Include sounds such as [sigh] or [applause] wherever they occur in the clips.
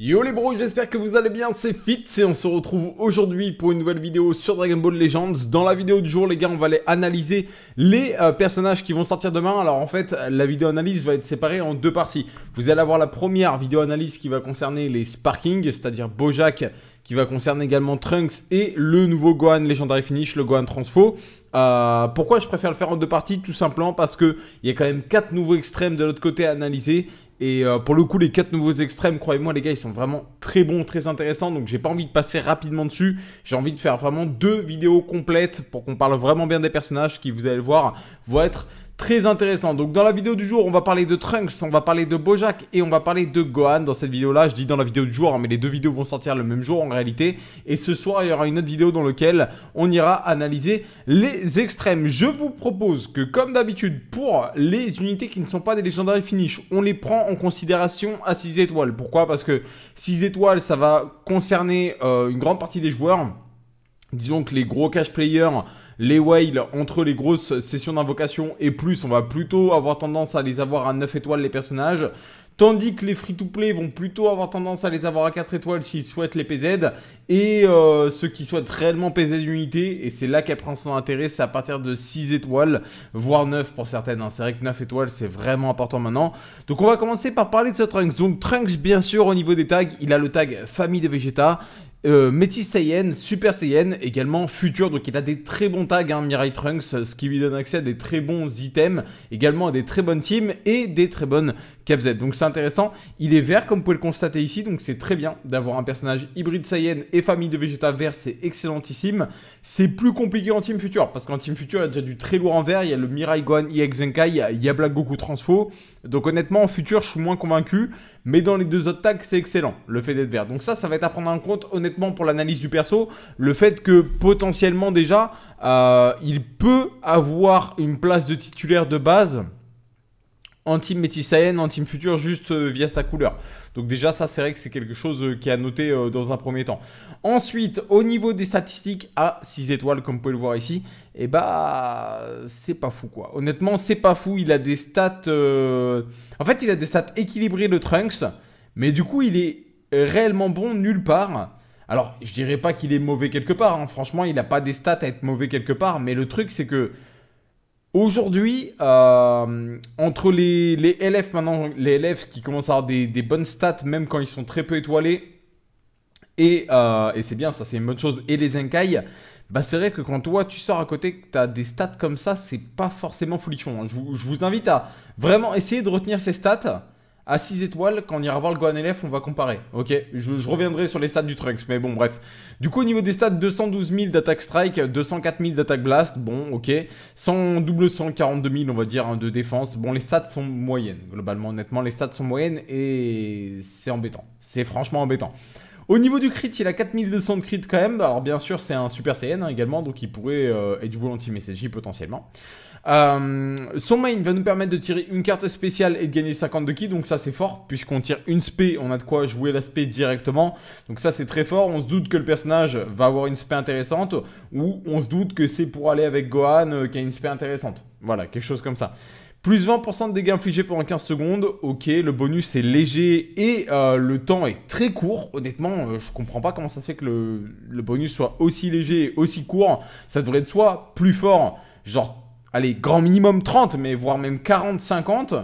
Yo les bros, j'espère que vous allez bien, c'est Fitz et on se retrouve aujourd'hui pour une nouvelle vidéo sur Dragon Ball Legends. Dans la vidéo du jour les gars, on va aller analyser les euh, personnages qui vont sortir demain. Alors en fait, la vidéo analyse va être séparée en deux parties. Vous allez avoir la première vidéo analyse qui va concerner les Sparkings, c'est-à-dire Bojack qui va concerner également Trunks et le nouveau Gohan Legendary Finish, le Gohan Transfo. Euh, pourquoi je préfère le faire en deux parties Tout simplement parce que il y a quand même quatre nouveaux extrêmes de l'autre côté à analyser et euh, pour le coup, les quatre nouveaux extrêmes, croyez-moi, les gars, ils sont vraiment très bons, très intéressants. Donc, j'ai pas envie de passer rapidement dessus. J'ai envie de faire vraiment deux vidéos complètes pour qu'on parle vraiment bien des personnages qui, vous allez le voir, vont être Très intéressant. Donc dans la vidéo du jour, on va parler de Trunks, on va parler de Bojack et on va parler de Gohan dans cette vidéo-là. Je dis dans la vidéo du jour, hein, mais les deux vidéos vont sortir le même jour en réalité. Et ce soir, il y aura une autre vidéo dans laquelle on ira analyser les extrêmes. Je vous propose que comme d'habitude, pour les unités qui ne sont pas des légendaires finish, on les prend en considération à 6 étoiles. Pourquoi Parce que 6 étoiles, ça va concerner euh, une grande partie des joueurs. Disons que les gros cash players les whales, entre les grosses sessions d'invocation et plus, on va plutôt avoir tendance à les avoir à 9 étoiles les personnages. Tandis que les free-to-play vont plutôt avoir tendance à les avoir à 4 étoiles s'ils souhaitent les PZ. Et euh, ceux qui souhaitent réellement PZ d'unité, et c'est là qu'elle prend son intérêt, c'est à partir de 6 étoiles, voire 9 pour certaines. Hein. C'est vrai que 9 étoiles, c'est vraiment important maintenant. Donc on va commencer par parler de ce Trunks. Donc Trunks, bien sûr, au niveau des tags, il a le tag Famille des Vegeta. Euh, Métis Saiyan, Super Saiyan, également Futur, donc il a des très bons tags, hein, Mirai Trunks, euh, ce qui lui donne accès à des très bons items, également à des très bonnes teams et des très bonnes Z. Donc c'est intéressant, il est vert comme vous pouvez le constater ici, donc c'est très bien d'avoir un personnage hybride Saiyan et famille de Vegeta vert, c'est excellentissime. C'est plus compliqué en Team Futur, parce qu'en Team Futur il y a déjà du très lourd en vert, il y a le Mirai Gohan il y a, il y a Black Goku Transfo, donc honnêtement en Futur je suis moins convaincu. Mais dans les deux autres tags, c'est excellent, le fait d'être vert. Donc ça, ça va être à prendre en compte, honnêtement, pour l'analyse du perso. Le fait que potentiellement déjà, euh, il peut avoir une place de titulaire de base en team métissaïenne, en team futur, juste euh, via sa couleur. Donc déjà, ça, c'est vrai que c'est quelque chose euh, qui est à noter euh, dans un premier temps. Ensuite, au niveau des statistiques à 6 étoiles, comme vous pouvez le voir ici, et eh bah, c'est pas fou, quoi. Honnêtement, c'est pas fou. Il a des stats... Euh, en fait, il a des stats équilibrées, le Trunks, mais du coup, il est réellement bon nulle part. Alors, je dirais pas qu'il est mauvais quelque part. Hein. Franchement, il n'a pas des stats à être mauvais quelque part. Mais le truc, c'est que Aujourd'hui, euh, entre les, les, élèves maintenant, les LF qui commencent à avoir des, des, bonnes stats, même quand ils sont très peu étoilés, et, euh, et c'est bien, ça c'est une bonne chose, et les Zenkai, bah c'est vrai que quand toi tu sors à côté, que tu as des stats comme ça, c'est pas forcément folichon. Hein. Je, je, vous invite à vraiment essayer de retenir ces stats à 6 étoiles, quand on ira voir le Gohan LF, on va comparer. Ok, je, reviendrai sur les stats du Trunks, mais bon, bref. Du coup, au niveau des stats, 212 000 d'attaque strike, 204 000 d'attaque blast, bon, ok. 100, double 142 000, on va dire, hein, de défense. Bon, les stats sont moyennes, globalement, honnêtement, les stats sont moyennes et c'est embêtant. C'est franchement embêtant. Au niveau du crit, il a 4200 de crit quand même. Alors bien sûr, c'est un Super Saiyan hein, également, donc il pourrait euh, être du anti messagerie potentiellement. Euh, son main va nous permettre de tirer une carte spéciale et de gagner 50 de ki, donc ça c'est fort, puisqu'on tire une spé, on a de quoi jouer la spé directement. Donc ça c'est très fort, on se doute que le personnage va avoir une spé intéressante, ou on se doute que c'est pour aller avec Gohan euh, qui a une spé intéressante. Voilà, quelque chose comme ça. Plus 20% de dégâts infligés pendant 15 secondes, ok, le bonus est léger et euh, le temps est très court. Honnêtement, je comprends pas comment ça se fait que le, le bonus soit aussi léger et aussi court. Ça devrait être soit plus fort, genre allez, grand minimum 30, mais voire même 40, 50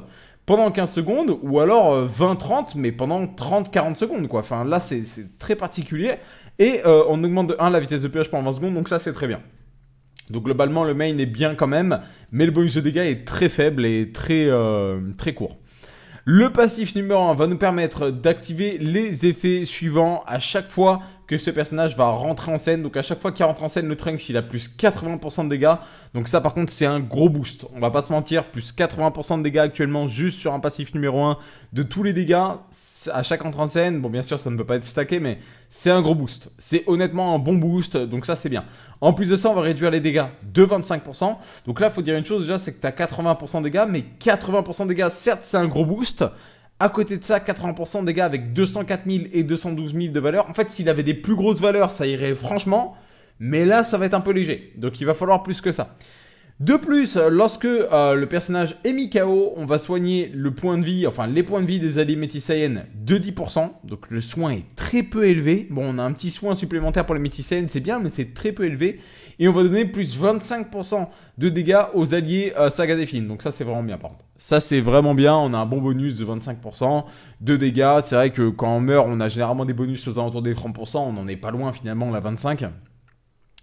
pendant 15 secondes, ou alors 20-30, euh, mais pendant 30-40 secondes, quoi. Enfin, là, c'est très particulier. Et euh, on augmente de 1 la vitesse de pH pendant 20 secondes, donc ça, c'est très bien. Donc globalement, le main est bien quand même, mais le bonus de dégâts est très faible et très, euh, très court. Le passif numéro 1 va nous permettre d'activer les effets suivants à chaque fois que ce personnage va rentrer en scène. Donc à chaque fois qu'il rentre en scène, le Trunks, il a plus 80% de dégâts. Donc ça par contre, c'est un gros boost. On va pas se mentir, plus 80% de dégâts actuellement juste sur un passif numéro 1 de tous les dégâts à chaque entrée en scène. Bon, bien sûr, ça ne peut pas être stacké, mais c'est un gros boost. C'est honnêtement un bon boost, donc ça c'est bien. En plus de ça, on va réduire les dégâts de 25%. Donc là, faut dire une chose déjà, c'est que tu as 80% de dégâts, mais 80% de dégâts, certes, c'est un gros boost, à côté de ça, 80% de dégâts avec 204 000 et 212 000 de valeur. En fait, s'il avait des plus grosses valeurs, ça irait franchement. Mais là, ça va être un peu léger. Donc, il va falloir plus que ça. De plus, euh, lorsque euh, le personnage est mis KO, on va soigner le point de vie, enfin les points de vie des alliés métissaïennes de 10%. Donc le soin est très peu élevé. Bon, on a un petit soin supplémentaire pour les métissaïennes, c'est bien, mais c'est très peu élevé. Et on va donner plus 25% de dégâts aux alliés euh, Saga des films. Donc ça, c'est vraiment bien Ça, c'est vraiment bien. On a un bon bonus de 25% de dégâts. C'est vrai que quand on meurt, on a généralement des bonus aux alentours des 30%. On n'en est pas loin finalement, la 25%.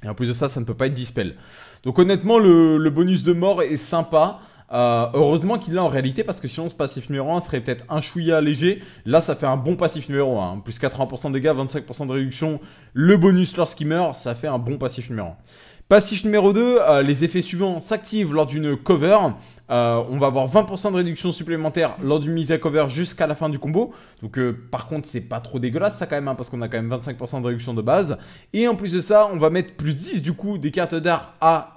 Et en plus de ça, ça ne peut pas être dispel. Donc honnêtement, le, bonus de mort est sympa. Euh, heureusement qu'il l'a en réalité parce que sinon ce passif numéro 1 serait peut-être un chouïa léger. Là ça fait un bon passif numéro 1. Hein. Plus 80% de dégâts, 25% de réduction. Le bonus lorsqu'il meurt, ça fait un bon passif numéro 1. Passif numéro 2, euh, les effets suivants s'activent lors d'une cover. Euh, on va avoir 20% de réduction supplémentaire lors d'une mise à cover jusqu'à la fin du combo. Donc euh, par contre c'est pas trop dégueulasse ça quand même hein, parce qu'on a quand même 25% de réduction de base. Et en plus de ça on va mettre plus 10 du coup des cartes d'art à,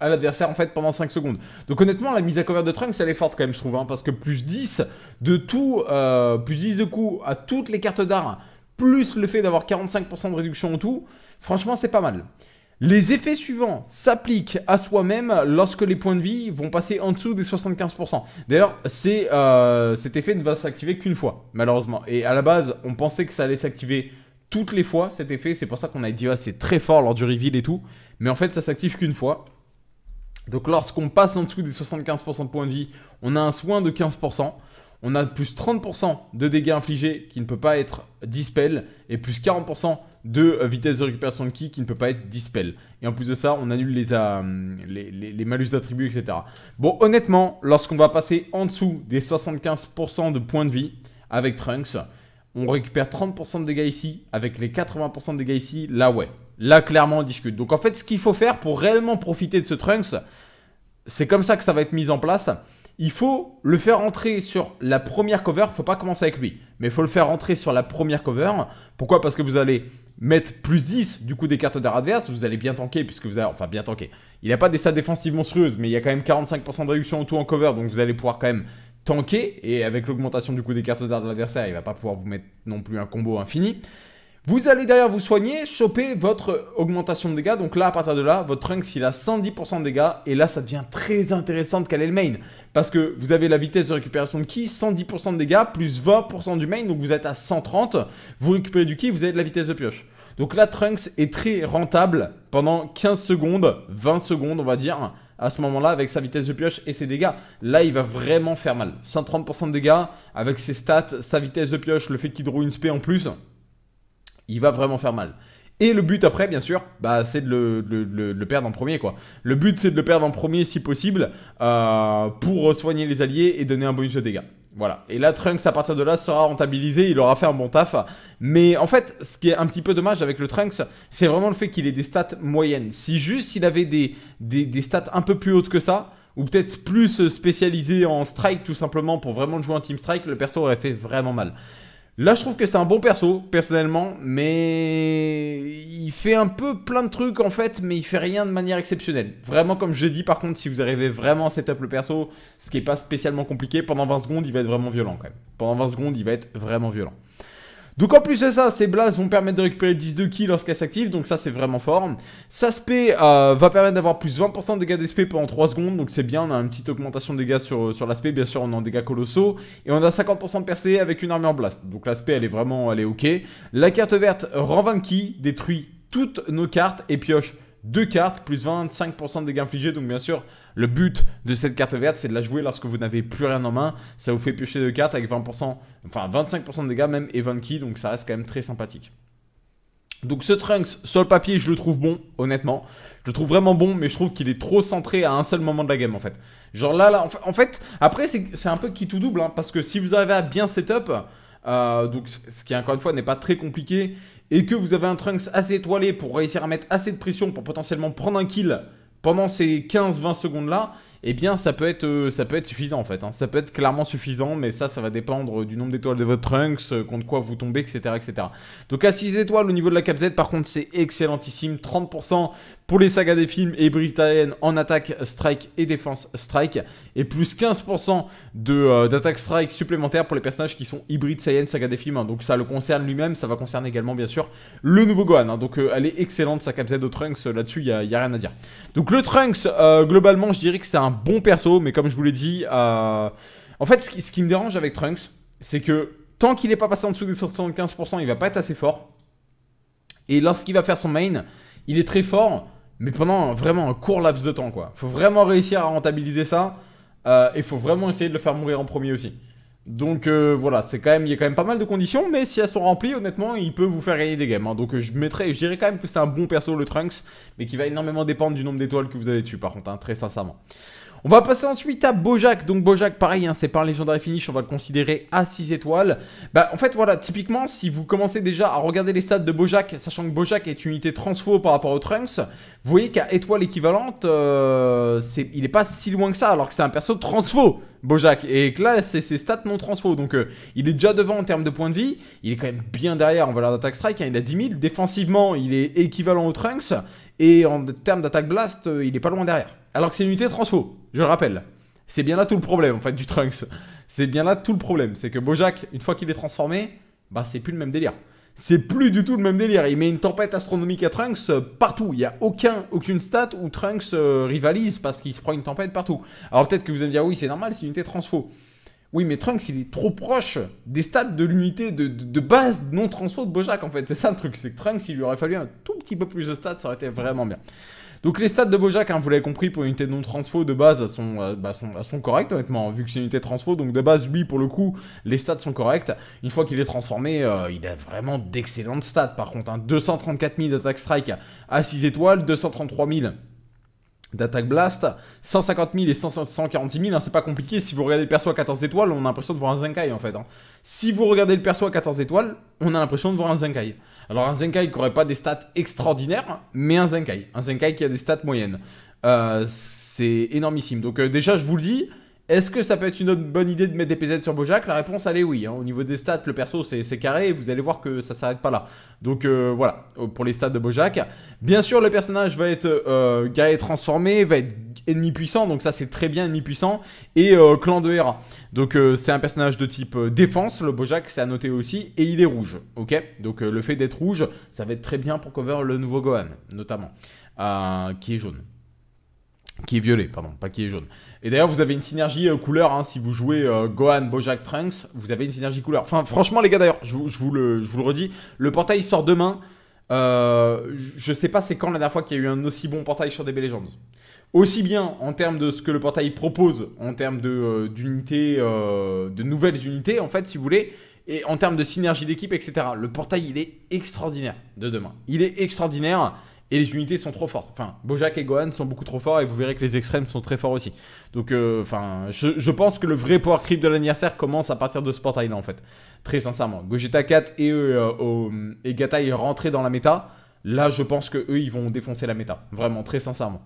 à l'adversaire en fait pendant 5 secondes. Donc honnêtement la mise à cover de Trunks elle est forte quand même je trouve hein, parce que plus 10 de tout, plus 10 de coup à toutes les cartes d'art plus le fait d'avoir 45% de réduction en tout, franchement c'est pas mal. Les effets suivants s'appliquent à soi-même lorsque les points de vie vont passer en dessous des 75%. D'ailleurs, euh, cet effet ne va s'activer qu'une fois, malheureusement. Et à la base, on pensait que ça allait s'activer toutes les fois, cet effet. C'est pour ça qu'on a dit, ah, c'est très fort lors du reveal et tout. Mais en fait, ça s'active qu'une fois. Donc lorsqu'on passe en dessous des 75% de points de vie, on a un soin de 15% on a plus 30% de dégâts infligés qui ne peut pas être dispel et plus 40% de euh, vitesse de récupération de ki qui ne peut pas être dispel. Et en plus de ça, on annule les, euh, malus d'attributs, etc. Bon, honnêtement, lorsqu'on va passer en dessous des 75% de points de vie avec Trunks, on récupère 30% de dégâts ici, avec les 80% de dégâts ici, là ouais. Là, clairement, on discute. Donc en fait, ce qu'il faut faire pour réellement profiter de ce Trunks, c'est comme ça que ça va être mis en place il faut le faire entrer sur la première cover. Il faut pas commencer avec lui, mais il faut le faire entrer sur la première cover. Pourquoi Parce que vous allez mettre plus 10 du coup des cartes d'art adverse. Vous allez bien tanker puisque vous avez. Enfin, bien tanker. Il n'a pas des stats défensives monstrueuses, mais il y a quand même 45% de réduction au tout en cover. Donc vous allez pouvoir quand même tanker. Et avec l'augmentation du coup des cartes d'art de l'adversaire, il va pas pouvoir vous mettre non plus un combo infini. Vous allez derrière vous soigner, choper votre augmentation de dégâts. Donc là, à partir de là, votre Trunks, il a 110% de dégâts. Et là, ça devient très intéressant de caler le main. Parce que vous avez la vitesse de récupération de ki, 110% de dégâts, plus 20% du main. Donc vous êtes à 130. Vous récupérez du ki, vous avez de la vitesse de pioche. Donc là, Trunks est très rentable pendant 15 secondes, 20 secondes, on va dire. À ce moment-là, avec sa vitesse de pioche et ses dégâts, là, il va vraiment faire mal. 130% de dégâts, avec ses stats, sa vitesse de pioche, le fait qu'il draw une spé en plus il va vraiment faire mal. Et le but après, bien sûr, bah, c'est de le, perdre en premier. quoi. Le but, c'est de le perdre en premier si possible euh, pour soigner les alliés et donner un bonus de dégâts. Voilà. Et là, Trunks, à partir de là, sera rentabilisé, il aura fait un bon taf. Mais en fait, ce qui est un petit peu dommage avec le Trunks, c'est vraiment le fait qu'il ait des stats moyennes. Si juste il avait des, des, des stats un peu plus hautes que ça, ou peut-être plus spécialisé en strike tout simplement pour vraiment jouer en team strike, le perso aurait fait vraiment mal. Là, je trouve que c'est un bon perso, personnellement, mais il fait un peu plein de trucs en fait, mais il fait rien de manière exceptionnelle. Vraiment, comme je dis, par contre, si vous arrivez vraiment à setup le perso, ce qui n'est pas spécialement compliqué, pendant 20 secondes, il va être vraiment violent quand même. Pendant 20 secondes, il va être vraiment violent. Donc en plus de ça, ces blasts vont permettre de récupérer 10 de qui lorsqu'elles s'activent, donc ça c'est vraiment fort. Sa SP euh, va permettre d'avoir plus 20% de dégâts d'SP pendant 3 secondes, donc c'est bien, on a une petite augmentation de dégâts sur, sur l'aspect, bien sûr on a en dégâts colossaux, et on a 50% de percée avec une armure blast, donc l'aspect elle est vraiment, elle est ok. La carte verte rend 20 détruit toutes nos cartes et pioche deux cartes, plus 25% de dégâts infligés. Donc bien sûr, le but de cette carte verte, c'est de la jouer lorsque vous n'avez plus rien en main. Ça vous fait piocher deux cartes avec 20%, enfin 25% de dégâts même et 20 Donc ça reste quand même très sympathique. Donc ce Trunks, sur le papier, je le trouve bon, honnêtement. Je le trouve vraiment bon, mais je trouve qu'il est trop centré à un seul moment de la game, en fait. Genre là, là, en fait, après, c'est un peu qui tout double, hein, parce que si vous arrivez à bien setup, euh, donc ce qui encore une fois n'est pas très compliqué et que vous avez un Trunks assez étoilé pour réussir à mettre assez de pression pour potentiellement prendre un kill pendant ces 15-20 secondes là, eh bien ça peut être, euh, ça peut être suffisant en fait. Hein. Ça peut être clairement suffisant, mais ça, ça va dépendre du nombre d'étoiles de votre Trunks, euh, contre quoi vous tombez, etc. etc. Donc à 6 étoiles au niveau de la cap Z, par contre, c'est excellentissime. 30% pour les sagas des films et Saiyan en attaque, strike et défense strike. Et plus 15% euh, d'attaque strike supplémentaire pour les personnages qui sont hybrides Saiyan saga des films. Hein. Donc ça le concerne lui-même, ça va concerner également bien sûr le nouveau Gohan. Hein. Donc elle est excellente sa cap Z au Trunks, là-dessus, il n'y a, rien à dire. Donc le Trunks, globalement, je dirais que c'est un bon perso, mais comme je vous l'ai dit, euh, en fait, ce qui, me dérange avec Trunks, c'est que tant qu'il n'est pas passé en dessous des 75%, il va pas être assez fort. Et lorsqu'il va faire son main, il est très fort, mais pendant vraiment un court laps de temps, quoi. Faut vraiment réussir à rentabiliser ça, euh, et faut vraiment essayer de le faire mourir en premier aussi. Donc euh, voilà, c'est quand même, il y a quand même pas mal de conditions, mais si elles sont remplies, honnêtement, il peut vous faire gagner des games. Hein. Donc je mettrai, je dirais quand même que c'est un bon perso le Trunks, mais qui va énormément dépendre du nombre d'étoiles que vous avez dessus, par contre, hein, très sincèrement. On va passer ensuite à Bojack. Donc Bojack, pareil, hein, c'est par Legendary Finish, on va le considérer à 6 étoiles. Bah en fait voilà, typiquement si vous commencez déjà à regarder les stats de Bojack, sachant que Bojack est une unité transfo par rapport au Trunks, vous voyez qu'à étoile équivalente, euh, est, il n'est pas si loin que ça, alors que c'est un perso transfo. Bojack. Et que là, c'est ses stats non transfo. Donc, euh, il est déjà devant en termes de points de vie. Il est quand même bien derrière en valeur d'attaque strike. Hein, il a 10 000. Défensivement, il est équivalent au Trunks. Et en termes d'attaque blast, euh, il est pas loin derrière. Alors que c'est une unité transfo je le rappelle. C'est bien là tout le problème en fait du Trunks. C'est bien là tout le problème. C'est que Bojack, une fois qu'il est transformé, bah c'est plus le même délire. C'est plus du tout le même délire. Il met une tempête astronomique à Trunks euh, partout. Il n'y a aucun, aucune stat où Trunks euh, rivalise parce qu'il se prend une tempête partout. Alors peut-être que vous allez me dire oui c'est normal, c'est une unité transfo. Oui, mais Trunks, il est trop proche des stats de l'unité de, de, base non transfo de Bojack, en fait. C'est ça le truc, c'est que Trunks, il lui aurait fallu un tout petit peu plus de stats, ça aurait été vraiment bien. Donc les stats de Bojack, hein, vous l'avez compris, pour une unité non transfo de base, elles sont, euh, bah, sont, sont correctes honnêtement, vu que c'est une unité transfo. Donc de base, lui, pour le coup, les stats sont correctes. Une fois qu'il est transformé, euh, il a vraiment d'excellentes stats. Par contre, hein, 234 000 d'attaque strike à 6 étoiles, 233 000 D'Attaque Blast, 150 000 et 146 000, hein, c'est pas compliqué, si vous regardez le perso à 14 étoiles, on a l'impression de voir un Zenkai en fait. Hein. Si vous regardez le perso à 14 étoiles, on a l'impression de voir un Zenkai. Alors un Zenkai qui aurait pas des stats extraordinaires, mais un Zenkai, un Zenkai qui a des stats moyennes. Euh, c'est énormissime, donc euh, déjà je vous le dis, est-ce que ça peut être une autre bonne idée de mettre des PZ sur Bojack La réponse, elle est oui. Hein. Au niveau des stats, le perso, c'est carré vous allez voir que ça s'arrête pas là. Donc euh, voilà, pour les stats de Bojack. Bien sûr, le personnage va être euh, transformé, va être ennemi puissant, donc ça c'est très bien ennemi puissant, et euh, clan de Hera. Donc euh, c'est un personnage de type défense, le Bojack, c'est à noter aussi, et il est rouge, ok Donc le fait d'être rouge, ça va être très bien pour cover le nouveau Gohan, notamment, qui est jaune qui est violet, pardon, pas qui est jaune. Et d'ailleurs, vous avez une synergie euh, couleur. Hein, si vous jouez euh, Gohan, Bojack, Trunks, vous avez une synergie couleur. Enfin, franchement, les gars, d'ailleurs, je, vous le, je vous le redis, le portail sort demain. Euh, je sais pas c'est quand la dernière fois qu'il y a eu un aussi bon portail sur DB Legends. Aussi bien en termes de ce que le portail propose, en termes d'unités, de, euh, euh, de nouvelles unités, en fait, si vous voulez, et en termes de synergie d'équipe, etc. Le portail, il est extraordinaire de demain. Il est extraordinaire. Et les unités sont trop fortes. Enfin, Bojack et Gohan sont beaucoup trop forts et vous verrez que les extrêmes sont très forts aussi. Donc, euh, enfin, je, pense que le vrai power creep de l'anniversaire commence à partir de ce portail-là en fait. Très sincèrement. Gogeta 4 et, euh, Gata est rentré dans la méta. Là, je pense qu'eux, ils vont défoncer la méta. Vraiment, très sincèrement.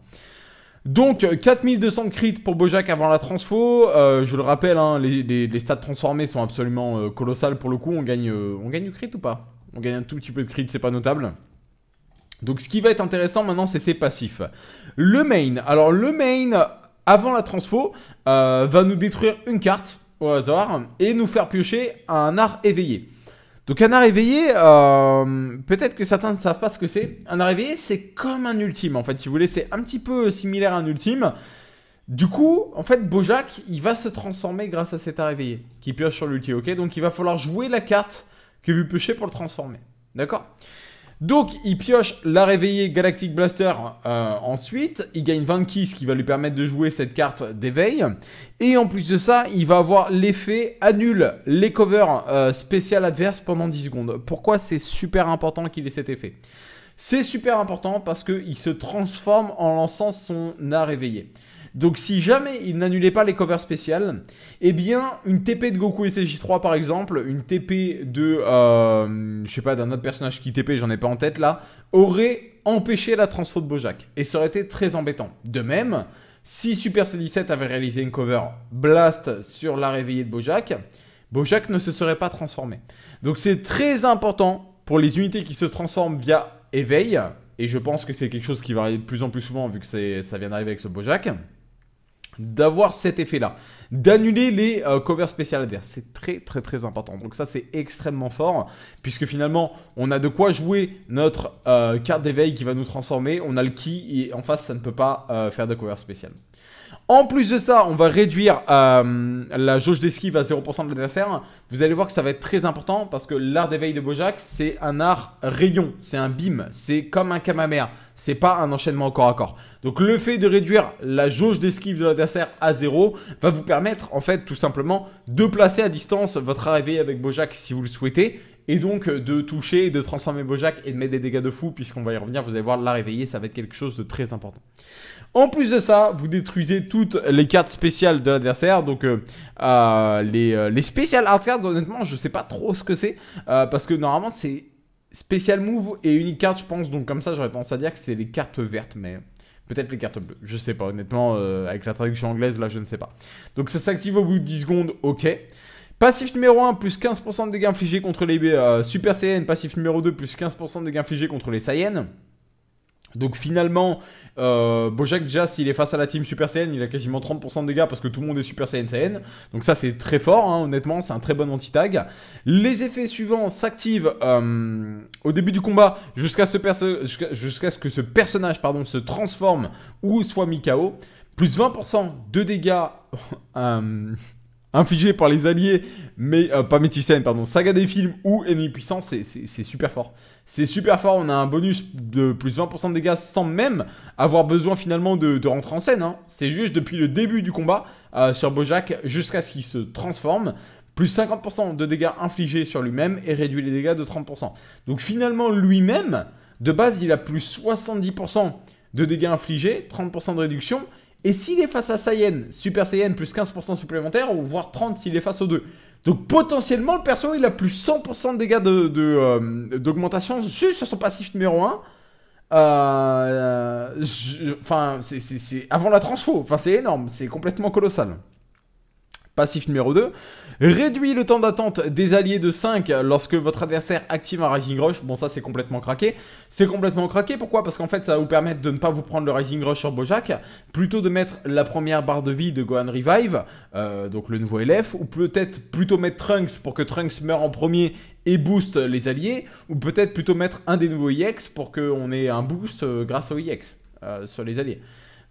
Donc 4200 euh, crit pour Bojack avant la transfo. Euh, je le rappelle, hein, les, stats transformés sont absolument colossales pour le coup. On gagne, on gagne du crit ou pas On gagne un tout petit peu de crit, c'est pas notable. Donc ce qui va être intéressant maintenant, c'est ses passifs. Le main. Alors le main, avant la transfo, euh, va nous détruire une carte au hasard et nous faire piocher un art éveillé. Donc un art éveillé, euh, peut-être que certains ne savent pas ce que c'est. Un art éveillé, c'est comme un ultime en fait. Si vous voulez, c'est un petit peu similaire à un ultime. Du coup, en fait, Bojack, il va se transformer grâce à cet art éveillé qui pioche sur l'ulti, ok Donc il va falloir jouer la carte que vous piochez pour le transformer. D'accord donc, il pioche la réveillé Galactic Blaster euh, ensuite. Il gagne 20 keys, qui va lui permettre de jouer cette carte d'éveil. Et en plus de ça, il va avoir l'effet annule les covers euh, spéciales adverses pendant 10 secondes. Pourquoi c'est super important qu'il ait cet effet C'est super important parce qu'il se transforme en lançant son art réveillé. Donc si jamais il n'annulait pas les covers spéciales, eh bien une TP de Goku cj 3 par exemple, une TP de, euh, je sais pas, d'un autre personnage qui TP, j'en ai pas en tête là, aurait empêché la transfert de Bojack. Et ça aurait été très embêtant. De même, si Super C17 avait réalisé une cover Blast sur la réveillée de Bojack, Bojack ne se serait pas transformé. Donc c'est très important pour les unités qui se transforment via éveil, et je pense que c'est quelque chose qui va arriver de plus en plus souvent vu que ça vient d'arriver avec ce Bojack d'avoir cet effet-là, d'annuler les euh, covers spéciales adverses. C'est très très très important. Donc ça c'est extrêmement fort, puisque finalement on a de quoi jouer notre euh, carte d'éveil qui va nous transformer, on a le qui, et en face ça ne peut pas euh, faire de cover spécial. En plus de ça, on va réduire la jauge d'esquive à 0% de l'adversaire. Vous allez voir que ça va être très important parce que l'art d'éveil de Bojack, c'est un art rayon, c'est un bim, c'est comme un camamère c'est pas un enchaînement au corps à corps. Donc le fait de réduire la jauge d'esquive de l'adversaire à zéro va vous permettre en fait tout simplement de placer à distance votre arrivée avec Bojack si vous le souhaitez et donc de toucher, de transformer Bojack et de mettre des dégâts de fou, puisqu'on va y revenir, vous allez voir, la réveiller, ça va être quelque chose de très important. En plus de ça, vous détruisez toutes les cartes spéciales de l'adversaire, donc euh, euh, les, euh, les spéciales art cards, honnêtement, je sais pas trop ce que c'est, parce que normalement c'est Special Move et Unique carte je pense, donc comme ça j'aurais tendance à dire que c'est les cartes vertes, mais peut-être les cartes bleues, je sais pas, honnêtement, euh, avec la traduction anglaise, là je ne sais pas. Donc ça s'active au bout de 10 secondes, ok. Passif numéro 1, plus 15% de dégâts infligés contre les euh, Super Saiyan, passif numéro 2, plus 15% de dégâts infligés contre les Saiyans. Donc finalement, euh, Bojack s'il il est face à la team Super Saiyan, il a quasiment 30% de dégâts parce que tout le monde est Super Saiyan Saiyan. Donc ça c'est très fort, hein, honnêtement, c'est un très bon anti-tag. Les effets suivants s'activent euh, au début du combat jusqu'à ce, ce, que ce personnage pardon, se transforme ou soit mis KO. Plus 20% de dégâts [laughs] euh, infligé par les alliés, mais euh, pas Métisène, pardon, saga des films ou ennemi puissant, c'est super fort. C'est super fort, on a un bonus de plus 20% de dégâts sans même avoir besoin finalement de, rentrer en scène. Hein. C'est juste depuis le début du combat euh, sur Bojack jusqu'à ce qu'il se transforme. Plus 50% de dégâts infligés sur lui-même et réduit les dégâts de 30%. Donc finalement lui-même, de base, il a plus 70% de dégâts infligés, 30% de réduction et s'il est face à Saiyan, Super Saiyan plus 15% supplémentaire, ou voire 30 s'il est face aux deux. Donc potentiellement, le perso, il a plus 100% de dégâts euh, d'augmentation de, juste sur son passif numéro 1. Euh, euh, enfin, c'est avant la transfo. Enfin, c'est énorme, c'est complètement colossal. Passif numéro 2. Réduit le temps d'attente des alliés de 5 lorsque votre adversaire active un Rising Rush. Bon, ça, c'est complètement craqué. C'est complètement craqué. Pourquoi Parce qu'en fait, ça va vous permettre de ne pas vous prendre le Rising Rush sur Bojack. Plutôt de mettre la première barre de vie de Gohan Revive, euh, donc le nouveau LF. Ou peut-être plutôt mettre Trunks pour que Trunks meure en premier et booste les alliés. Ou peut-être plutôt mettre un des nouveaux EX pour qu'on ait un boost euh, grâce au EX euh, sur les alliés.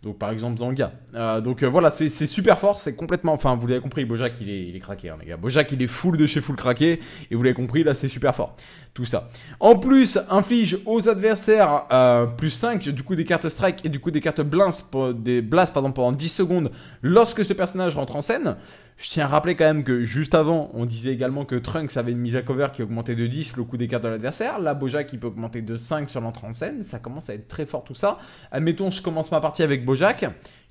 Donc par exemple Zanga. Euh, donc euh, voilà, c'est super fort, c'est complètement... Enfin, vous l'avez compris, Bojack il est, craqué, hein, les gars. Bojack il est full de chez full craqué, et vous l'avez compris, là c'est super fort tout ça. En plus, inflige aux adversaires euh, plus 5 du coup des cartes strike et du coup des cartes blast, des pardon, pendant 10 secondes lorsque ce personnage rentre en scène. Je tiens à rappeler quand même que juste avant, on disait également que Trunks avait une mise à cover qui augmentait de 10 le coup des cartes de l'adversaire. Là, Bojack qui peut augmenter de 5 sur l'entrée en scène. Ça commence à être très fort tout ça. Admettons, je commence ma partie avec Bojack.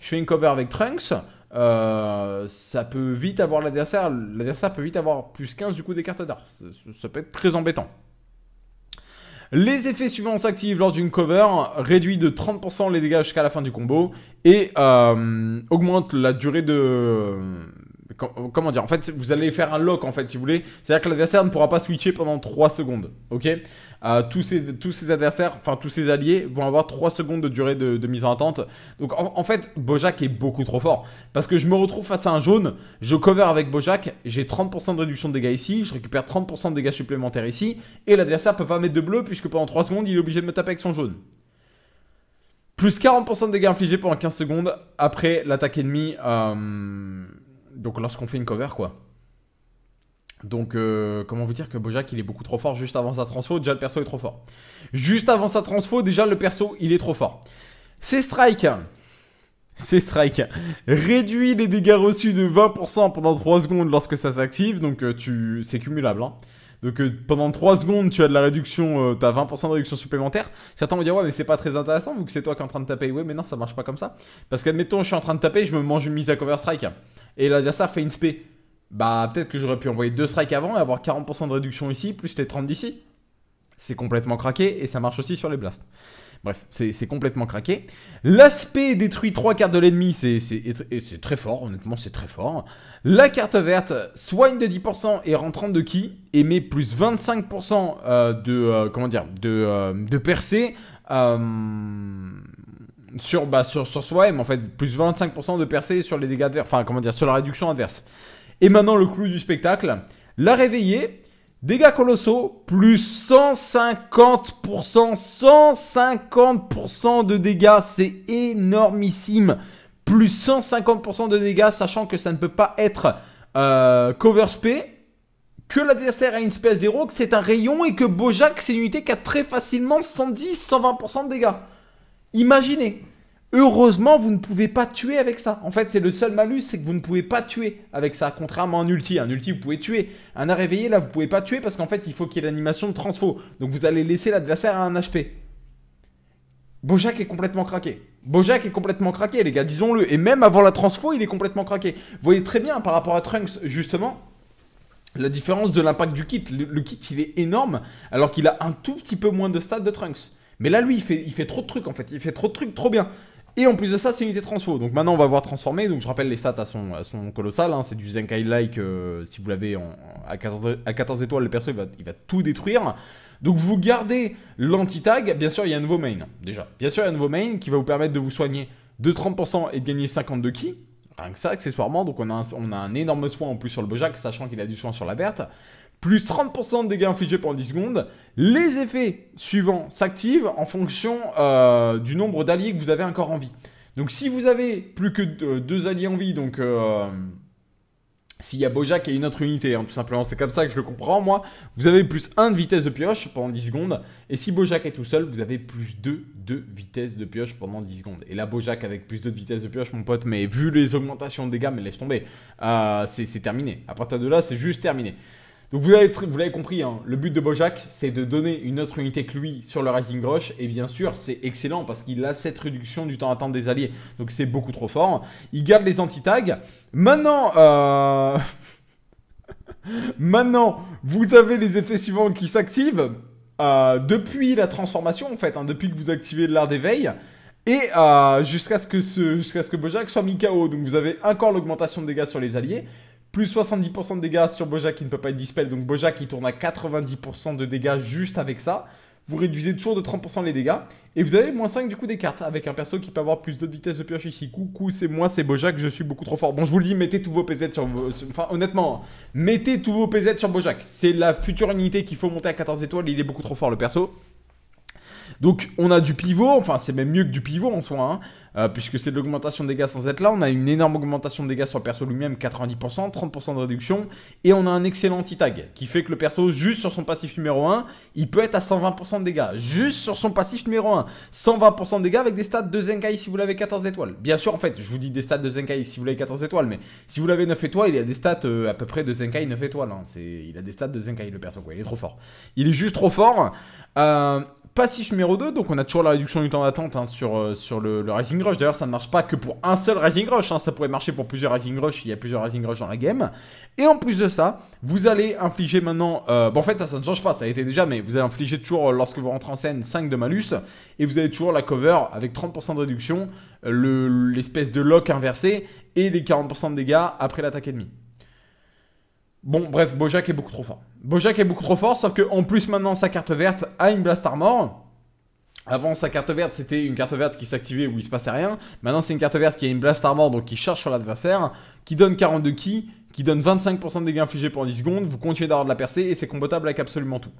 Je fais une cover avec Trunks. Euh, ça peut vite avoir l'adversaire. L'adversaire peut vite avoir plus 15 du coup des cartes d'art. ça peut être très embêtant. Les effets suivants s'activent lors d'une cover, réduit de 30% les dégâts jusqu'à la fin du combo et euh, augmente la durée de Comment dire En fait, vous allez faire un lock, en fait, si vous voulez. C'est-à-dire que l'adversaire ne pourra pas switcher pendant 3 secondes. Ok euh, tous, ces, adversaires, enfin, tous ces alliés vont avoir 3 secondes de durée de, mise en attente. Donc, en, fait, Bojack est beaucoup trop fort. Parce que je me retrouve face à un jaune, je cover avec Bojack, j'ai 30% de réduction de dégâts ici, je récupère 30% de dégâts supplémentaires ici, et l'adversaire peut pas mettre de bleu puisque pendant 3 secondes, il est obligé de me taper avec son jaune. Plus 40% de dégâts infligés pendant 15 secondes après l'attaque ennemie. Euh, donc lorsqu'on fait une cover, quoi. Donc, euh, comment vous dire que Bojack, il est beaucoup trop fort juste avant sa transfo. Déjà, le perso est trop fort. Juste avant sa transfo, déjà, le perso, il est trop fort. C'est Strike. C'est Strike. Réduit les dégâts reçus de 20% pendant 3 secondes lorsque ça s'active. Donc, euh, tu... c'est cumulable. Hein. Donc euh, pendant 3 secondes, tu as de la réduction, tu as 20% de réduction supplémentaire. Certains vont dire ouais mais c'est pas très intéressant vu que c'est toi qui es en train de taper. Ouais mais non ça marche pas comme ça. Parce qu'admettons je suis en train de taper, je me mange une mise à cover strike. Et l'adversaire fait une spé. Bah peut-être que j'aurais pu envoyer 2 strikes avant et avoir 40% de réduction ici, plus les 30 d'ici. C'est complètement craqué et ça marche aussi sur les blasts. Bref, c'est complètement craqué. L'aspect détruit 3 cartes de l'ennemi, c'est très fort, honnêtement c'est très fort. La carte verte soigne de 10% et rentrant de qui et met plus 25% euh, de, euh, comment dire, de, euh, percée sur, bah, sur, sur soi en fait, plus 25% de percée sur les dégâts adverses, enfin comment dire, sur la réduction adverse. Et maintenant le clou du spectacle, la réveiller, Dégâts colossaux, plus 150%, 150% de dégâts, c'est énormissime. Plus 150% de dégâts, sachant que ça ne peut pas être euh, cover spé, que l'adversaire a une spé à 0, que c'est un rayon et que Bojack, c'est une unité qui a très facilement 110-120% de dégâts. Imaginez, Heureusement, vous ne pouvez pas tuer avec ça. En fait, c'est le seul malus, c'est que vous ne pouvez pas tuer avec ça, contrairement à un ulti. Un ulti, vous pouvez tuer. Un A réveillé, là, vous pouvez pas tuer parce qu'en fait, il faut qu'il y ait l'animation de transfo. Donc, vous allez laisser l'adversaire à un HP. Bojack est complètement craqué. Bojack est complètement craqué, les gars, disons-le. Et même avant la transfo, il est complètement craqué. Vous voyez très bien par rapport à Trunks, justement, la différence de l'impact du kit. Le, kit, il est énorme, alors qu'il a un tout petit peu moins de stats de Trunks. Mais là, lui, il fait, il fait trop de trucs, en fait. Il fait trop de trucs, trop bien. Et en plus de ça, c'est une unité transfo. Donc maintenant, on va voir transformer. Donc je rappelle, les stats à son, colossal. Hein. C'est du Zenkai-like. Euh, si vous l'avez à 14, à 14 étoiles, le perso, il va, il va tout détruire. Donc vous gardez l'anti-tag. Bien sûr, il y a un nouveau main. Déjà. Bien sûr, il y a un nouveau main qui va vous permettre de vous soigner de 30% et de gagner 52 ki. Rien que ça, accessoirement. Donc on a un, on a un énorme soin en plus sur le Bojack, sachant qu'il a du soin sur la verte. Plus 30% de dégâts infligés pendant 10 secondes. Les effets suivants s'activent en fonction euh, du nombre d'alliés que vous avez encore en vie. Donc si vous avez plus que deux euh, alliés en vie, donc euh, s'il y a Bojack et une autre unité, hein, tout simplement, c'est comme ça que je le comprends moi, vous avez plus 1 de vitesse de pioche pendant 10 secondes, et si Bojack est tout seul, vous avez plus 2 de vitesse de pioche pendant 10 secondes. Et là Bojack avec plus de vitesse de pioche, mon pote, mais vu les augmentations de dégâts, mais laisse tomber, c'est terminé. À partir de là, c'est juste terminé. Donc vous l'avez compris, hein. le but de Bojack, c'est de donner une autre unité que lui sur le Rising Rush. Et bien sûr, c'est excellent parce qu'il a cette réduction du temps d'attente des alliés. Donc c'est beaucoup trop fort. Il garde les anti-tags. Maintenant, euh, [laughs] Maintenant, vous avez les effets suivants qui s'activent. Euh, depuis la transformation, en fait, hein, depuis que vous activez l'art d'éveil. Et euh, jusqu'à ce, que ce, ce que Bojack soit mis KO. Donc vous avez encore l'augmentation de dégâts sur les alliés plus 70% de dégâts sur Bojack, qui ne peut pas être dispel. Donc Bojack, qui tourne à 90% de dégâts juste avec ça. Vous réduisez toujours de 30% les dégâts. Et vous avez moins 5 du coup des cartes avec un perso qui peut avoir plus de vitesses de pioche ici. Coucou, c'est moi, c'est Bojack, je suis beaucoup trop fort. Bon, je vous le dis, mettez tous vos PZ sur vos... Enfin, honnêtement, mettez tous vos PZ sur Bojack. C'est la future unité qu'il faut monter à 14 étoiles, il est beaucoup trop fort le perso. Donc on a du pivot, enfin c'est même mieux que du pivot en soi, hein. euh, puisque c'est de l'augmentation de dégâts sans être là. On a une énorme augmentation de dégâts sur le perso lui-même, 90%, 30% de réduction, et on a un excellent anti-tag, qui fait que le perso, juste sur son passif numéro 1, il peut être à 120% de dégâts, juste sur son passif numéro 1. 120% de dégâts avec des stats de Zenkai si vous l'avez 14 étoiles. Bien sûr, en fait, je vous dis des stats de Zenkai si vous l'avez 14 étoiles, mais si vous l'avez 9 étoiles, il a des stats euh, à peu près de Zenkai 9 étoiles. Hein. Il a des stats de Zenkai, le perso, quoi. Il est trop fort. Il est juste trop fort. Euh, passif numéro 2, donc on a toujours la réduction du temps d'attente hein, sur, euh, sur le, Rising Rush. D'ailleurs, ça ne marche pas que pour un seul Rising Rush, hein, ça pourrait marcher pour plusieurs Rising Rush, il y a plusieurs Rising Rush dans la game. Et en plus de ça, vous allez infliger maintenant... Euh, bon, en fait, ça, ne change pas, ça a été déjà, mais vous allez infliger toujours, euh, lorsque vous rentrez en scène, 5 de malus, et vous avez toujours la cover avec 30% de réduction, l'espèce de lock inversé, et les 40% de dégâts après l'attaque ennemie. Bon, bref, Bojack est beaucoup trop fort. Bojack est beaucoup trop fort, sauf que en plus maintenant sa carte verte a une Blast Armor. Avant, sa carte verte, c'était une carte verte qui s'activait où il se passait rien. Maintenant, c'est une carte verte qui a une Blast Armor, donc qui charge sur l'adversaire, qui donne 42 ki, qui donne 25% de dégâts infligés pendant 10 secondes. Vous continuez d'avoir de la percée et c'est combattable avec absolument tout.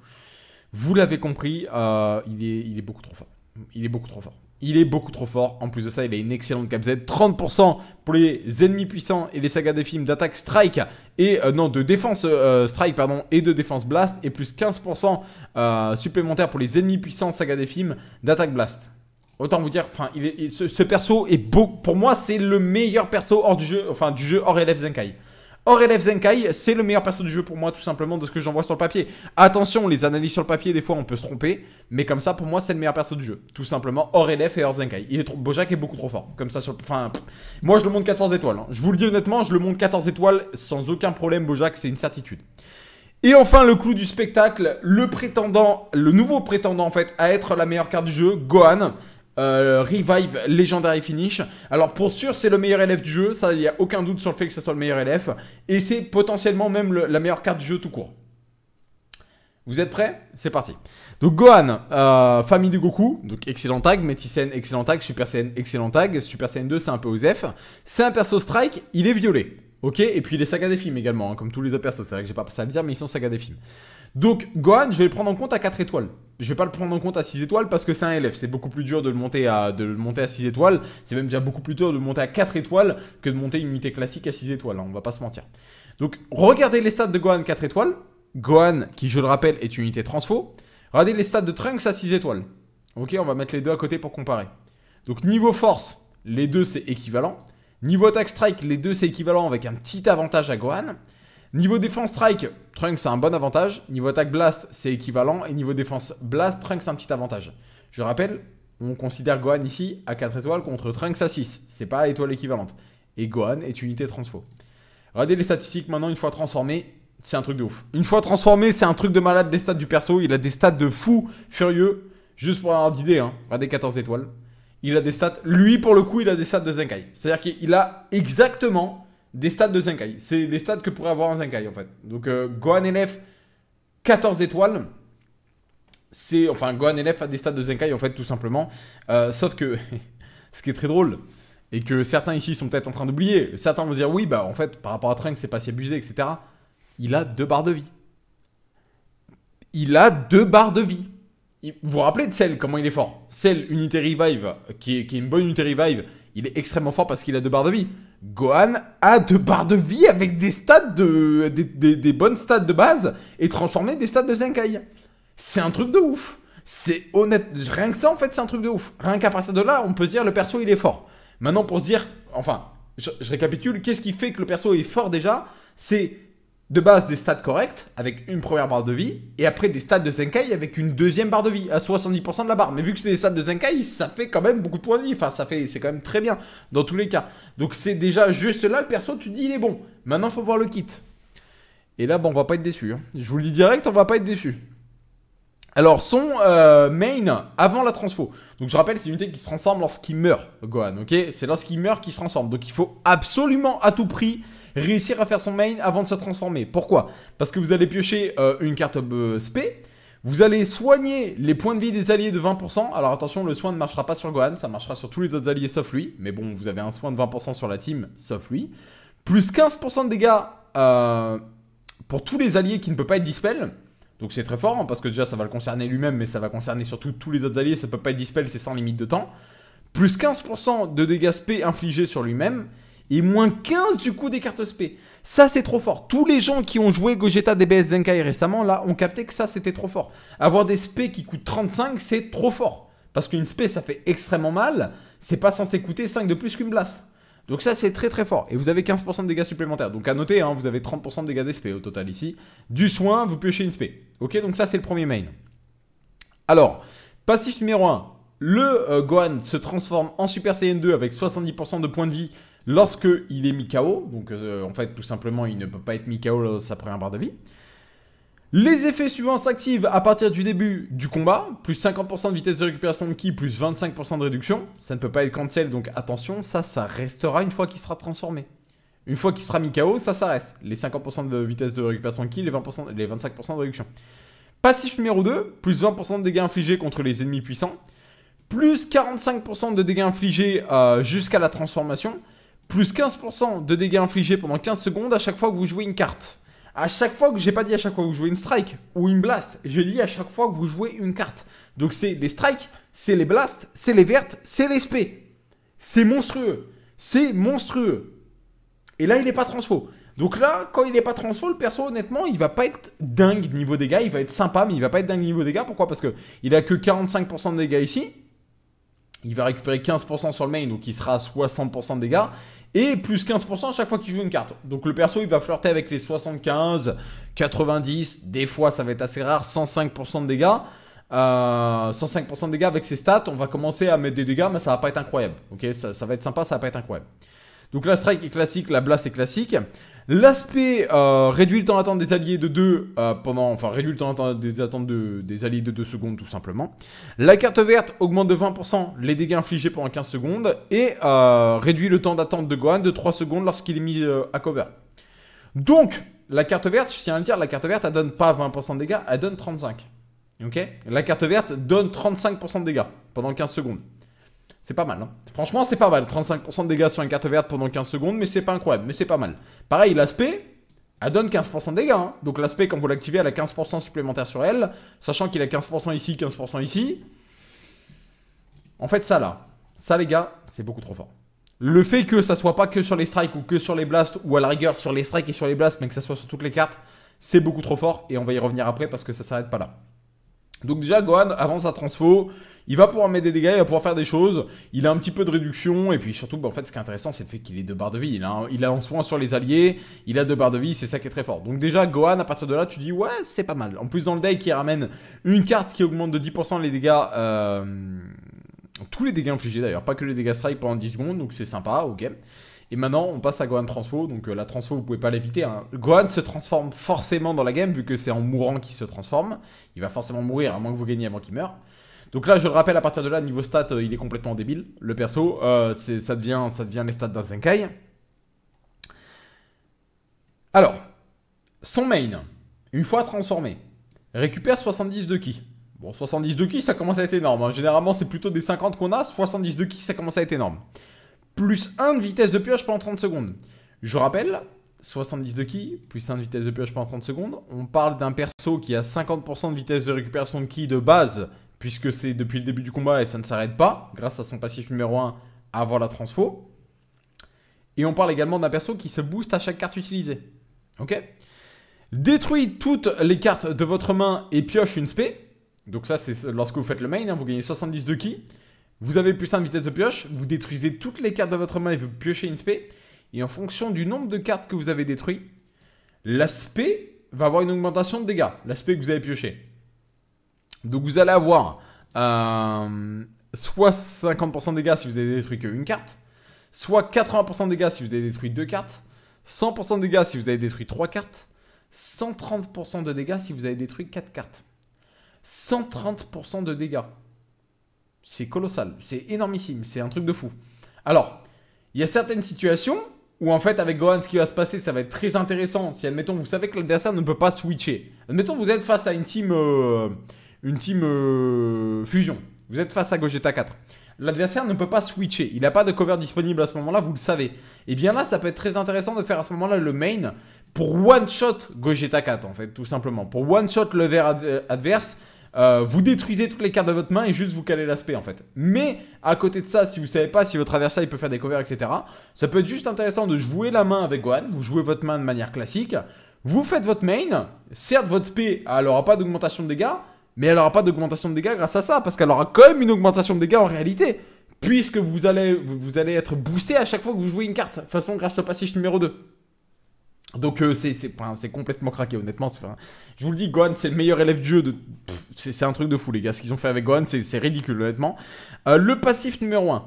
Vous l'avez compris, euh, il, est, il est beaucoup trop fort. Il est beaucoup trop fort. Il est beaucoup trop fort. En plus de ça, il a une excellente cap Z. 30% pour les ennemis puissants et les sagas des films d'attaque strike et euh, non de défense euh, euh, strike pardon et de défense blast et plus 15% supplémentaire pour les ennemis puissants saga des films d'attaque blast. Autant vous dire, enfin, il ce, perso est beau. Pour moi, c'est le meilleur perso hors du jeu, enfin du jeu hors élève Zenkai. Orelef Zenkai, c'est le meilleur perso du jeu pour moi, tout simplement, de ce que j'en vois sur le papier. Attention, les analyses sur le papier, des fois, on peut se tromper, mais comme ça, pour moi, c'est le meilleur perso du jeu. Tout simplement, Orelef et Orzenkai. Il est Bojack est beaucoup trop fort. Comme ça, sur Enfin, moi, je le monte 14 étoiles. Hein. Je vous le dis honnêtement, je le monte 14 étoiles sans aucun problème, Bojack, c'est une certitude. Et enfin, le clou du spectacle, le prétendant, le nouveau prétendant, en fait, à être la meilleure carte du jeu, Gohan. Euh, revive Legendary Finish. Alors pour sûr, c'est le meilleur élève du jeu, ça il n'y a aucun doute sur le fait que ce soit le meilleur élève. Et c'est potentiellement même la meilleure carte du jeu tout court. Vous êtes prêts C'est parti. Donc Gohan, euh, famille de Goku, donc excellent tag, Métisène, excellent tag, Super Saiyan, excellent tag, Super Saiyan 2 c'est un peu Osef. C'est un perso strike, il est violé Ok, et puis les saga des films également, hein, comme tous les autres persos, c'est vrai que j'ai pas passé à le dire, mais ils sont saga des films. Donc Gohan, je vais le prendre en compte à 4 étoiles. Je vais pas le prendre en compte à 6 étoiles parce que c'est un élève. C'est beaucoup plus dur de le monter à, de monter à 6 étoiles. C'est même déjà beaucoup plus dur de le monter à 4 étoiles que de monter une unité classique à 6 étoiles. Hein. on va pas se mentir. Donc regardez les stats de Gohan 4 étoiles. Gohan, qui je le rappelle est une unité transfo. Regardez les stats de Trunks à 6 étoiles. Ok, on va mettre les deux à côté pour comparer. Donc niveau force, les deux c'est équivalent. Niveau attack strike, les deux c'est équivalent avec un petit avantage à Gohan. Niveau défense strike, Trunks a un bon avantage. Niveau attaque blast, c'est équivalent. Et niveau défense blast, Trunks a un petit avantage. Je rappelle, on considère Gohan ici à 4 étoiles contre Trunks à 6. C'est pas étoile équivalente. Et Gohan est unité transfo. Regardez les statistiques maintenant une fois transformé. C'est un truc de ouf. Une fois transformé, c'est un truc de malade des stats du perso. Il a des stats de fou furieux. Juste pour avoir d'idée, hein. Regardez 14 étoiles. Il a des stats. Lui, pour le coup, il a des stats de Zenkai. C'est-à-dire qu'il a exactement des stats de Zenkai. C'est les stats que pourrait avoir un Zenkai en fait. Donc euh, Gohan LF, 14 étoiles. C'est enfin Gohan LF a des stats de Zenkai en fait tout simplement. Euh, sauf que [laughs] ce qui est très drôle et que certains ici sont peut-être en train d'oublier. Certains vont dire oui bah en fait par rapport à Trunks c'est pas si abusé etc. Il a deux barres de vie. Il a deux barres de vie. Vous vous rappelez de Cell, comment il est fort Cell, unité Revive, qui est, qui est une bonne unité Revive, il est extrêmement fort parce qu'il a deux barres de vie. Gohan a deux barres de vie avec des stats de. Des, des, bonnes stats de base et transformer des stats de Zenkai. C'est un truc de ouf. C'est honnête. Rien que ça, en fait, c'est un truc de ouf. Rien qu'à partir de là, on peut se dire le perso, il est fort. Maintenant, pour se dire. Enfin, je récapitule. Qu'est-ce qui fait que le perso est fort déjà C'est de base des stats correctes avec une première barre de vie et après des stats de Zenkai avec une deuxième barre de vie à 70% de la barre. Mais vu que c'est des stats de Zenkai, ça fait quand même beaucoup de points de vie. Enfin, ça fait, c'est quand même très bien dans tous les cas. Donc c'est déjà juste là, le perso, tu dis il est bon. Maintenant, faut voir le kit. Et là, bon, on va pas être déçu. Hein. Je vous le dis direct, on va pas être déçu. Alors, son euh, main avant la transfo. Donc, je rappelle, c'est une unité qui se transforme lorsqu'il meurt, Gohan. Ok, c'est lorsqu'il meurt qu'il se transforme. Donc, il faut absolument à tout prix réussir à faire son main avant de se transformer. Pourquoi Parce que vous allez piocher euh, une carte euh, spé, vous allez soigner les points de vie des alliés de 20%. Alors attention, le soin ne marchera pas sur Gohan, ça marchera sur tous les autres alliés sauf lui. Mais bon, vous avez un soin de 20% sur la team, sauf lui. Plus 15% de dégâts euh, pour tous les alliés qui ne peuvent pas être dispel. Donc c'est très fort, hein, parce que déjà ça va le concerner lui-même, mais ça va concerner surtout tous les autres alliés, ça peut pas être dispel, c'est sans limite de temps. Plus 15% de dégâts SP infligés sur lui-même, et moins 15 du coup des cartes SP. Ça, c'est trop fort. Tous les gens qui ont joué Gogeta DBS Zenkai récemment, là, ont capté que ça, c'était trop fort. Avoir des SP qui coûtent 35, c'est trop fort. Parce qu'une SP, ça fait extrêmement mal. C'est pas censé coûter 5 de plus qu'une blast. Donc ça, c'est très très fort. Et vous avez 15% de dégâts supplémentaires. Donc à noter, hein, vous avez 30% de dégâts d'SP au total ici. Du soin, vous piochez une SP. Ok, donc ça, c'est le premier main. Alors, passif numéro 1. Le euh, Gohan se transforme en Super Saiyan 2 avec 70% de points de vie lorsque il est Mikao, donc euh, en fait tout simplement il ne peut pas être mis KO lors de sa première barre de vie. Les effets suivants s'activent à partir du début du combat, plus 50% de vitesse de récupération de ki, plus 25% de réduction. Ça ne peut pas être cancel, donc attention, ça, ça restera une fois qu'il sera transformé. Une fois qu'il sera mis ça, ça reste. Les 50% de vitesse de récupération de ki, les, 25% de réduction. Passif numéro 2, plus 20% de dégâts infligés contre les ennemis puissants, plus 45% de dégâts infligés euh, jusqu'à la transformation, plus 15% de dégâts infligés pendant 15 secondes à chaque fois que vous jouez une carte. À chaque fois que j'ai pas dit à chaque fois que vous jouez une strike ou une blast, j'ai dit à chaque fois que vous jouez une carte. Donc c'est les strikes, c'est les blasts, c'est les vertes, c'est les spé. C'est monstrueux. C'est monstrueux. Et là, il n'est pas transfo. Donc là, quand il n'est pas transfo, le perso, honnêtement, il va pas être dingue niveau dégâts. Il va être sympa, mais il va pas être dingue niveau dégâts. Pourquoi Parce que il a que 45% de dégâts ici. Il va récupérer 15% sur le main, donc il sera à 60% de dégâts et plus 15% à chaque fois qu'il joue une carte. Donc le perso, il va flirter avec les 75, 90, des fois ça va être assez rare, 105% de dégâts. Euh, 105% de dégâts avec ses stats, on va commencer à mettre des dégâts, mais ça va pas être incroyable. Ok, ça, ça va être sympa, ça va pas être incroyable. Donc la strike est classique, la blast est classique. L'aspect euh, réduit le temps d'attente des alliés de 2 euh, pendant, enfin réduit le temps d'attente des attentes de, des alliés de 2 secondes tout simplement. La carte verte augmente de 20% les dégâts infligés pendant 15 secondes et euh, réduit le temps d'attente de Gohan de 3 secondes lorsqu'il est mis à cover. Donc la carte verte, je tiens à le dire, la carte verte elle donne pas 20% de dégâts, elle donne 35. Ok La carte verte donne 35% de dégâts pendant 15 secondes. C'est pas mal. Hein. Franchement, c'est pas mal. 35% de dégâts sur une carte verte pendant 15 secondes, mais c'est pas incroyable, mais c'est pas mal. Pareil, l'aspect, elle donne 15% de dégâts. Hein. Donc l'aspect, quand vous l'activez, elle a 15% supplémentaire sur elle, sachant qu'il a 15% ici, 15% ici. En fait, ça là, ça les gars, c'est beaucoup trop fort. Le fait que ça soit pas que sur les strikes ou que sur les blasts, ou à la rigueur sur les strikes et sur les blasts, mais que ça soit sur toutes les cartes, c'est beaucoup trop fort, et on va y revenir après parce que ça s'arrête pas là. Donc déjà, Gohan, avant sa transfo, il va pouvoir mettre des dégâts, il va pouvoir faire des choses, il a un petit peu de réduction, et puis surtout, bah, en fait, ce qui est intéressant, c'est le fait qu'il ait deux barres de vie. Il a, un, il a soin sur les alliés, il a deux barres de vie, c'est ça qui est très fort. Donc déjà, Gohan, à partir de là, tu dis, ouais, c'est pas mal. En plus, dans le deck, il ramène une carte qui augmente de 10% les dégâts... Euh, tous les dégâts infligés d'ailleurs, pas que les dégâts strike pendant 10 secondes, donc c'est sympa, ok. Et maintenant, on passe à Gohan Transfo. Donc, euh, la Transfo, vous pouvez pas l'éviter. Hein. Gohan se transforme forcément dans la game, vu que c'est en mourant qu'il se transforme. Il va forcément mourir, à moins que vous gagniez avant qu'il meure. Donc là, je le rappelle, à partir de là, niveau stat euh, il est complètement débile. Le perso, euh, ça, devient, ça devient les stats d'un Zenkai. Alors, son main, une fois transformé, récupère 70 de ki. Bon, 70 de ki, ça commence à être énorme. Hein. Généralement, c'est plutôt des 50 qu'on a. 70 de ki, ça commence à être énorme. Plus 1 de vitesse de pioche pendant 30 secondes. Je rappelle, 70 de ki, plus 1 de vitesse de pioche pendant 30 secondes. On parle d'un perso qui a 50% de vitesse de récupération de ki de base puisque c'est depuis le début du combat et ça ne s'arrête pas, grâce à son passif numéro 1 avant la transfo. Et on parle également d'un perso qui se booste à chaque carte utilisée. Ok Détruit toutes les cartes de votre main et pioche une spé. Donc ça, c'est lorsque vous faites le main, hein, vous gagnez 70 de ki. Vous avez plus 1 de vitesse de pioche, vous détruisez toutes les cartes de votre main et vous piochez une spé. Et en fonction du nombre de cartes que vous avez détruites, spé va avoir une augmentation de dégâts, l'aspect que vous avez pioché. Donc vous allez avoir euh, soit 50% de dégâts si vous avez détruit qu'une carte, soit 80% de dégâts si vous avez détruit deux cartes, 100% de dégâts si vous avez détruit trois cartes, 130% de dégâts si vous avez détruit quatre cartes. 130% de dégâts. C'est colossal, c'est énormissime, c'est un truc de fou. Alors, il y a certaines situations où en fait avec Gohan ce qui va se passer ça va être très intéressant si admettons vous savez que l'adversaire ne peut pas switcher. Admettons vous êtes face à une team... Euh, une team euh, fusion. Vous êtes face à Gogeta 4. L'adversaire ne peut pas switcher. Il n'a pas de cover disponible à ce moment-là, vous le savez. Et eh bien là, ça peut être très intéressant de faire à ce moment-là le main pour one-shot Gogeta 4, en fait, tout simplement. Pour one-shot le verre adverse, euh, vous détruisez toutes les cartes de votre main et juste vous calez l'aspect, en fait. Mais à côté de ça, si vous savez pas si votre adversaire il peut faire des covers, etc., ça peut être juste intéressant de jouer la main avec Gohan. Vous jouez votre main de manière classique. Vous faites votre main. Certes, votre P n'aura pas d'augmentation de dégâts mais elle n'aura pas d'augmentation de dégâts grâce à ça, parce qu'elle aura quand même une augmentation de dégâts en réalité. Puisque vous allez, vous allez être boosté à chaque fois que vous jouez une carte, de toute façon grâce au passif numéro 2. Donc euh, c'est complètement craqué, honnêtement. je vous le dis, Gohan, c'est le meilleur élève du jeu. De... C'est un truc de fou, les gars. Ce qu'ils ont fait avec Gohan, c'est ridicule, honnêtement. Euh, le passif numéro 1.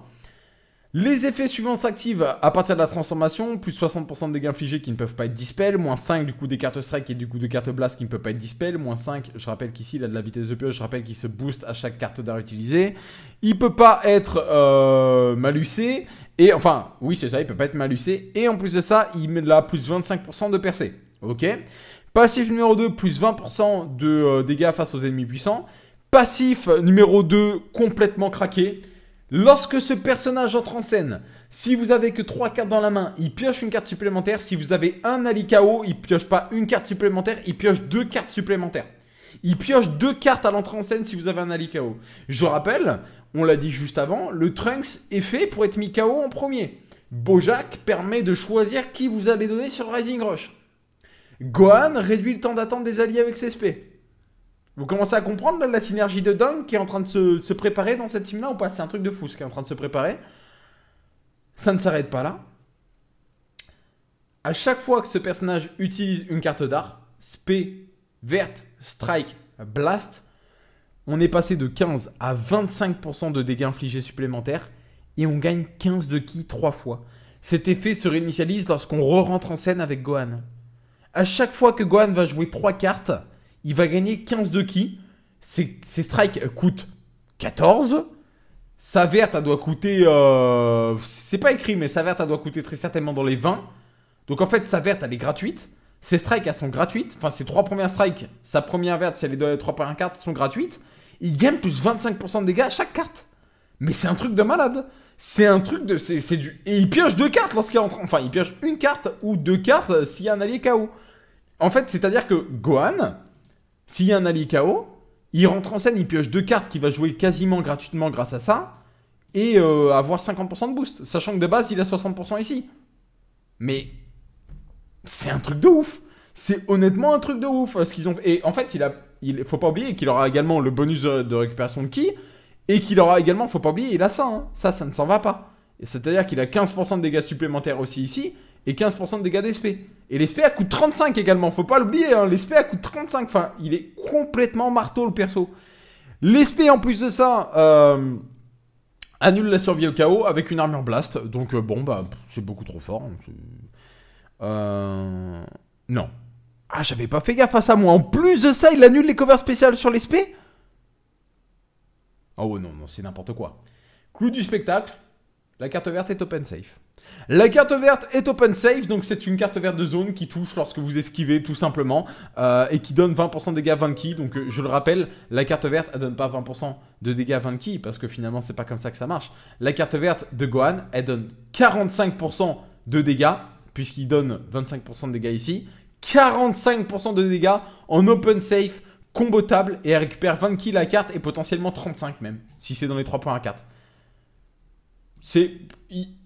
Les effets suivants s'activent à partir de la transformation, plus 60% de dégâts infligés qui ne peuvent pas être dispel. moins 5 du coup des cartes strike et du coup de cartes blast qui ne peuvent pas être dispel. moins 5, je rappelle qu'ici il a de la vitesse de pioche, je rappelle qu'il se booste à chaque carte d'art utilisée. Il peut pas être malusé euh, malucé, et enfin, oui c'est ça, il peut pas être malucé, et en plus de ça, il met là plus 25% de percée, ok Passif numéro 2, plus 20% de euh, dégâts face aux ennemis puissants. Passif numéro 2, complètement craqué. Lorsque ce personnage entre en scène, si vous avez que 3 cartes dans la main, il pioche une carte supplémentaire. Si vous avez un Ali KO, il pioche pas une carte supplémentaire, il pioche deux cartes supplémentaires. Il pioche deux cartes à l'entrée en scène si vous avez un Ali KO. Je rappelle, on l'a dit juste avant, le Trunks est fait pour être mis KO en premier. Bojack permet de choisir qui vous allez donner sur Rising Rush. Gohan réduit le temps d'attente des alliés avec ses SP. Vous commencez à comprendre la synergie de dingue qui est en train de se, préparer dans cette team-là ou pas C'est un truc de fou ce qui est en train de se préparer. Ça ne s'arrête pas là. À chaque fois que ce personnage utilise une carte d'art, spé, verte, strike, blast, on est passé de 15 à 25% de dégâts infligés supplémentaires et on gagne 15 de ki trois fois. Cet effet se réinitialise lorsqu'on re-rentre en scène avec Gohan. À chaque fois que Gohan va jouer trois cartes, il va gagner 15 de ki ses, strikes coûtent 14. Sa verte, elle doit coûter. Euh, c'est pas écrit, mais sa verte, elle doit coûter très certainement dans les 20. Donc en fait, sa verte, elle est gratuite. Ses strikes, elles sont gratuites. Enfin, ses trois premières strikes, sa première verte, c'est les trois premières cartes sont gratuites. Il gagne plus 25% de dégâts à chaque carte. Mais c'est un truc de malade. C'est un truc de. C'est du. Et il pioche deux cartes lorsqu'il rentre. Enfin, il pioche une carte ou deux cartes euh, s'il y a un allié KO. En fait, c'est-à-dire que Gohan, s'il y a un Ali KO, il rentre en scène, il pioche deux cartes qu'il va jouer quasiment gratuitement grâce à ça, et euh, avoir 50% de boost, sachant que de base il a 60% ici. Mais c'est un truc de ouf. C'est honnêtement un truc de ouf euh, ce qu'ils ont Et en fait, il a, il faut pas oublier qu'il aura également le bonus euh, de récupération de qui, et qu'il aura également, faut pas oublier, il a ça. Hein. Ça, ça ne s'en va pas. C'est-à-dire qu'il a 15% de dégâts supplémentaires aussi ici, et 15% de dégâts d'SP. Et a coûte 35 également, faut pas l'oublier, hein. a coûte 35, enfin, il est complètement marteau le perso. L'SP en plus de ça, euh, annule la survie au chaos avec une armure blast, donc euh, bon, bah, c'est beaucoup trop fort. Hein, euh, non. Ah, j'avais pas fait gaffe à moi. En plus de ça, il annule les covers spéciales sur l'SP Oh ah non, non, c'est n'importe quoi. Clou du spectacle, la carte verte est open safe. La carte verte est open safe, donc c'est une carte verte de zone qui touche lorsque vous esquivez tout simplement euh, et qui donne 20% de dégâts 20 keys. Donc euh, je le rappelle, la carte verte elle donne pas 20% de dégâts 20 keys parce que finalement c'est pas comme ça que ça marche. La carte verte de Gohan elle donne 45% de dégâts puisqu'il donne 25% de dégâts ici, 45% de dégâts en open safe, combotable et elle récupère 20 kills la carte et potentiellement 35 même si c'est dans les points à 4 c'est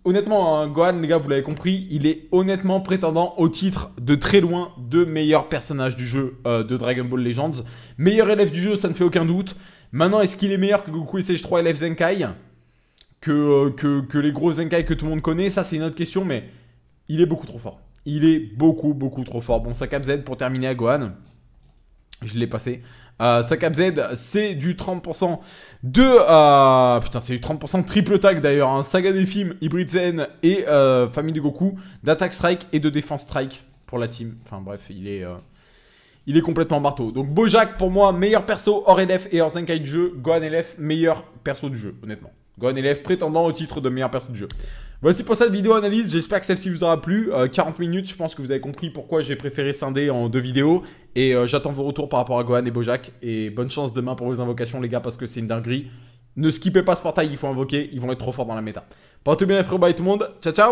honnêtement, hein, Gohan, les gars, vous l'avez compris, il est honnêtement prétendant au titre de très loin de meilleur personnage du jeu euh, de Dragon Ball Legends. Meilleur élève du jeu, ça ne fait aucun doute. Maintenant, est-ce qu'il est meilleur que Goku SH3 élèves Zenkai que, euh, que, que, les gros Zenkai que tout le monde connaît Ça, c'est une autre question, mais il est beaucoup trop fort. Il est beaucoup, beaucoup trop fort. Bon, ça cap Z pour terminer à Gohan. Je l'ai passé. Euh, Z, c'est du 30% de... Euh, putain, c'est du 30% triple tag d'ailleurs. Hein. saga des films, Hybrid Zen et euh, Famille de Goku. D'attaque strike et de défense strike pour la team. Enfin bref, il est... Euh, il est complètement marteau. Donc Bojack, pour moi, meilleur perso hors et hors Zenkai de jeu. Gohan LF, meilleur perso du jeu, honnêtement. Gohan LF prétendant au titre de meilleur perso du jeu. Voici pour cette vidéo analyse, j'espère que celle-ci vous aura plu. 40 euh, minutes, je pense que vous avez compris pourquoi j'ai préféré scinder en deux vidéos. Et euh, j'attends vos retours par rapport à Gohan et Bojack. Et bonne chance demain pour vos invocations les gars, parce que c'est une dinguerie. Ne skippez pas ce portail, il faut invoquer, ils vont être trop forts dans la méta. Portez bien les frérots, bye tout le monde, ciao ciao